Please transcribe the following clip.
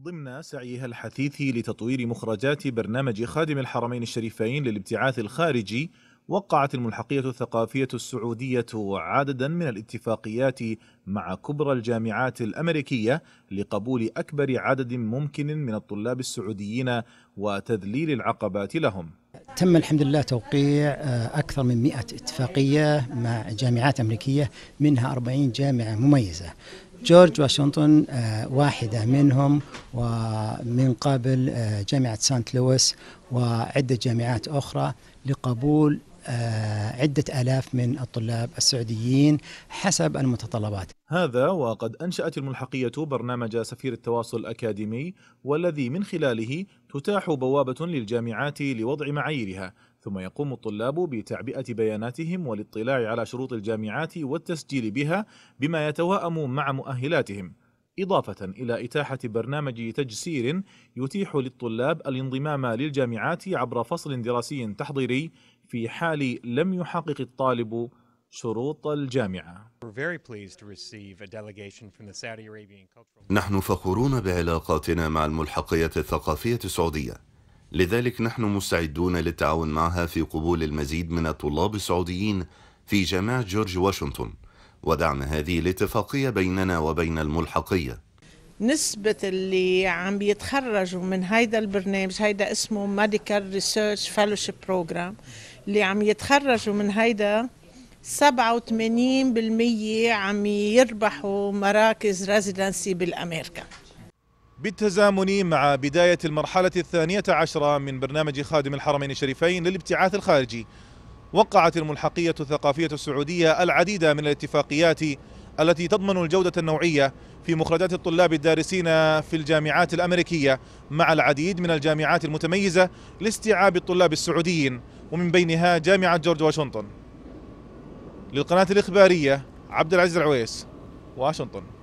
ضمن سعيها الحثيث لتطوير مخرجات برنامج خادم الحرمين الشريفين للابتعاث الخارجي وقعت الملحقية الثقافية السعودية عددا من الاتفاقيات مع كبرى الجامعات الأمريكية لقبول أكبر عدد ممكن من الطلاب السعوديين وتذليل العقبات لهم تم الحمد لله توقيع آه، أكثر من 100 اتفاقية مع جامعات أمريكية منها 40 جامعة مميزة جورج واشنطن آه، واحدة منهم ومن قبل آه، جامعة سانت لويس وعدة جامعات أخرى لقبول عدة آلاف من الطلاب السعوديين حسب المتطلبات هذا وقد أنشأت الملحقية برنامج سفير التواصل الأكاديمي والذي من خلاله تتاح بوابة للجامعات لوضع معاييرها ثم يقوم الطلاب بتعبئة بياناتهم والاطلاع على شروط الجامعات والتسجيل بها بما يتواءم مع مؤهلاتهم إضافة إلى إتاحة برنامج تجسير يتيح للطلاب الانضمام للجامعات عبر فصل دراسي تحضيري في حال لم يحقق الطالب شروط الجامعة نحن فخورون بعلاقاتنا مع الملحقية الثقافية السعودية لذلك نحن مستعدون للتعاون معها في قبول المزيد من الطلاب السعوديين في جامعة جورج واشنطن ودعم هذه الاتفاقية بيننا وبين الملحقية نسبة اللي عم بيتخرجوا من هيدا البرنامج هيدا اسمه Medical Research Fellowship Program اللي عم يتخرجوا من هيدا 87% عم يربحوا مراكز ريزيدنسي بالأمريكا بالتزامن مع بداية المرحلة الثانية عشرة من برنامج خادم الحرمين الشريفين للابتعاث الخارجي وقعت الملحقية الثقافية السعودية العديد من الاتفاقيات التي تضمن الجودة النوعية في مخرجات الطلاب الدارسين في الجامعات الأمريكية مع العديد من الجامعات المتميزة لاستيعاب الطلاب السعوديين ومن بينها جامعة جورج واشنطن للقناة الإخبارية عبد العزيز العويس واشنطن